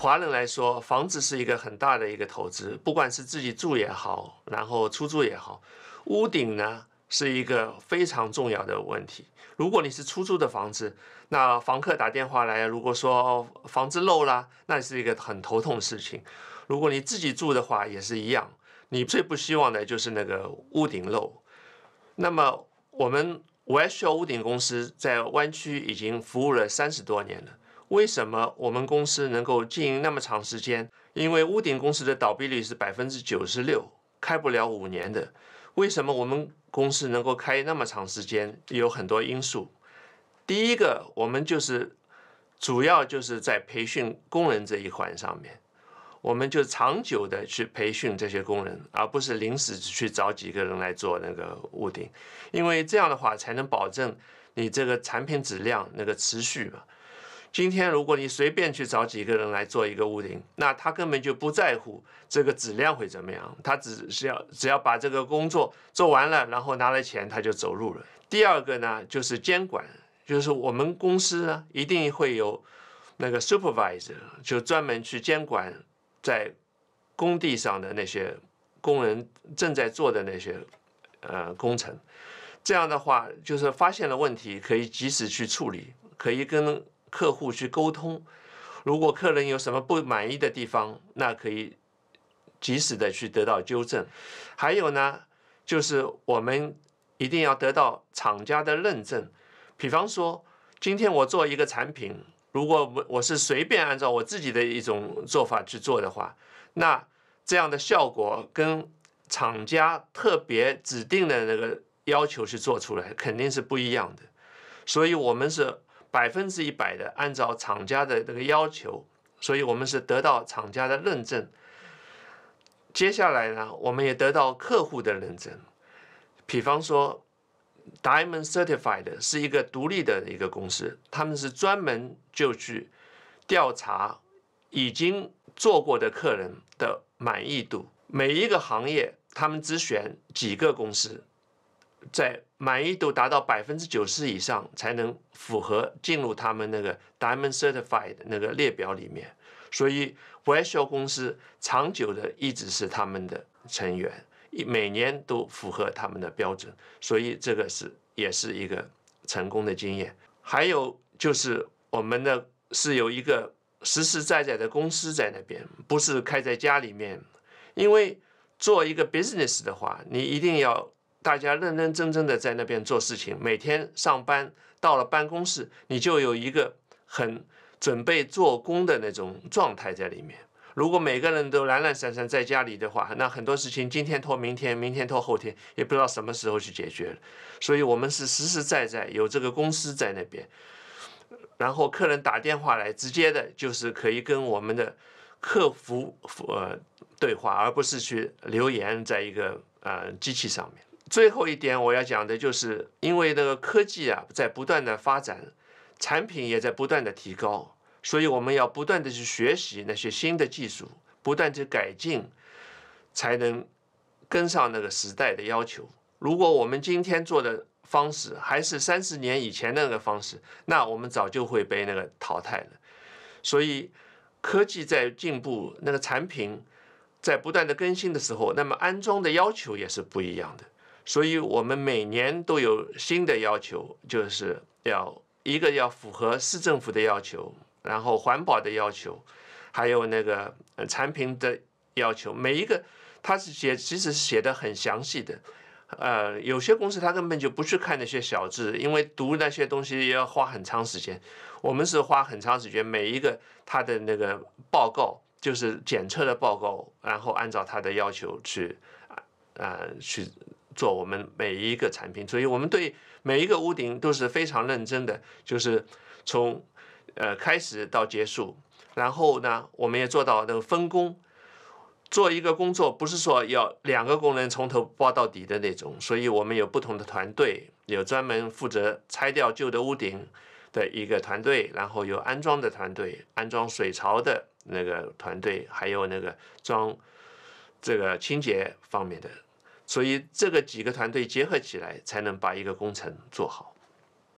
华人来说，房子是一个很大的一个投资，不管是自己住也好，然后出租也好，屋顶呢是一个非常重要的问题。如果你是出租的房子，那房客打电话来，如果说房子漏了，那是一个很头痛的事情。如果你自己住的话，也是一样，你最不希望的就是那个屋顶漏。那么，我们 s 秀屋顶公司在湾区已经服务了三十多年了。为什么我们公司能够经营那么长时间？因为屋顶公司的倒闭率是百分之九十六，开不了五年的。为什么我们公司能够开那么长时间？有很多因素。第一个，我们就是主要就是在培训工人这一环上面，我们就长久的去培训这些工人，而不是临时去找几个人来做那个屋顶，因为这样的话才能保证你这个产品质量那个持续嘛。今天如果你随便去找几个人来做一个屋顶，那他根本就不在乎这个质量会怎么样，他只是要只要把这个工作做完了，然后拿了钱他就走路了。第二个呢，就是监管，就是我们公司呢一定会有那个 supervisor，就专门去监管在工地上的那些工人正在做的那些呃工程。这样的话，就是发现了问题可以及时去处理，可以跟。客户去沟通，如果客人有什么不满意的地方，那可以及时的去得到纠正。还有呢，就是我们一定要得到厂家的认证。比方说，今天我做一个产品，如果我我是随便按照我自己的一种做法去做的话，那这样的效果跟厂家特别指定的那个要求去做出来，肯定是不一样的。所以，我们是。百分之一百的按照厂家的这个要求，所以我们是得到厂家的认证。接下来呢，我们也得到客户的认证。比方说，Diamond Certified 是一个独立的一个公司，他们是专门就去调查已经做过的客人的满意度。每一个行业，他们只选几个公司。在满意度达到百分之九十以上，才能符合进入他们那个 Diamond Certified 那个列表里面。所以 w a e s a l 公司长久的一直是他们的成员，每年都符合他们的标准。所以，这个是也是一个成功的经验。还有就是，我们的是有一个实实在在的公司在那边，不是开在家里面。因为做一个 business 的话，你一定要。大家认认真真的在那边做事情，每天上班到了办公室，你就有一个很准备做工的那种状态在里面。如果每个人都懒懒散散在家里的话，那很多事情今天拖明天，明天拖后天，也不知道什么时候去解决所以，我们是实实在在有这个公司在那边，然后客人打电话来，直接的就是可以跟我们的客服呃对话，而不是去留言在一个呃机器上面。最后一点我要讲的就是，因为那个科技啊在不断的发展，产品也在不断的提高，所以我们要不断的去学习那些新的技术，不断去改进，才能跟上那个时代的要求。如果我们今天做的方式还是三十年以前那个方式，那我们早就会被那个淘汰了。所以科技在进步，那个产品在不断的更新的时候，那么安装的要求也是不一样的。所以我们每年都有新的要求，就是要一个要符合市政府的要求，然后环保的要求，还有那个产品的要求，每一个他是写其实写的很详细的。呃，有些公司他根本就不去看那些小字，因为读那些东西要花很长时间。我们是花很长时间，每一个他的那个报告就是检测的报告，然后按照他的要求去，呃，去。做我们每一个产品，所以我们对每一个屋顶都是非常认真的，就是从呃开始到结束，然后呢，我们也做到那个分工，做一个工作不是说要两个工人从头包到底的那种，所以我们有不同的团队，有专门负责拆掉旧的屋顶的一个团队，然后有安装的团队，安装水槽的那个团队，还有那个装这个清洁方面的。所以，这个几个团队结合起来，才能把一个工程做好。